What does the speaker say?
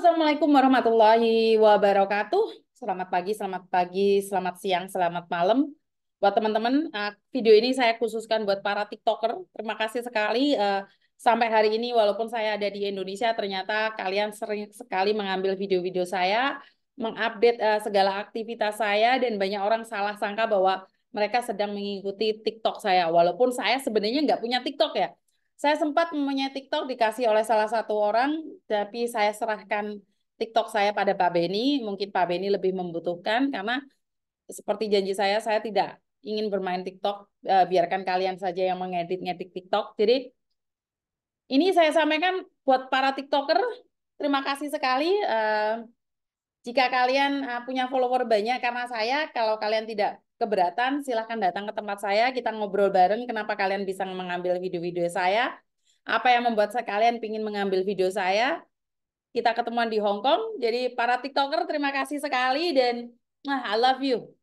assalamualaikum warahmatullahi wabarakatuh. Selamat pagi, selamat pagi, selamat siang, selamat malam. Buat teman-teman, uh, video ini saya khususkan buat para TikToker. Terima kasih sekali uh, sampai hari ini walaupun saya ada di Indonesia ternyata kalian sering sekali mengambil video-video saya, mengupdate uh, segala aktivitas saya dan banyak orang salah sangka bahwa mereka sedang mengikuti TikTok saya. Walaupun saya sebenarnya nggak punya TikTok ya. Saya sempat mempunyai TikTok dikasih oleh salah satu orang tapi saya serahkan TikTok saya pada Pak Beni. Mungkin Pak Beni lebih membutuhkan karena seperti janji saya, saya tidak ingin bermain TikTok. Eh, biarkan kalian saja yang mengedit-ngedit TikTok. Jadi ini saya sampaikan buat para TikToker. Terima kasih sekali. Eh, jika kalian eh, punya follower banyak karena saya, kalau kalian tidak keberatan, silahkan datang ke tempat saya. Kita ngobrol bareng kenapa kalian bisa mengambil video-video saya apa yang membuat kalian ingin mengambil video saya? Kita ketemuan di Hong Kong. Jadi para TikToker terima kasih sekali dan ah, I love you.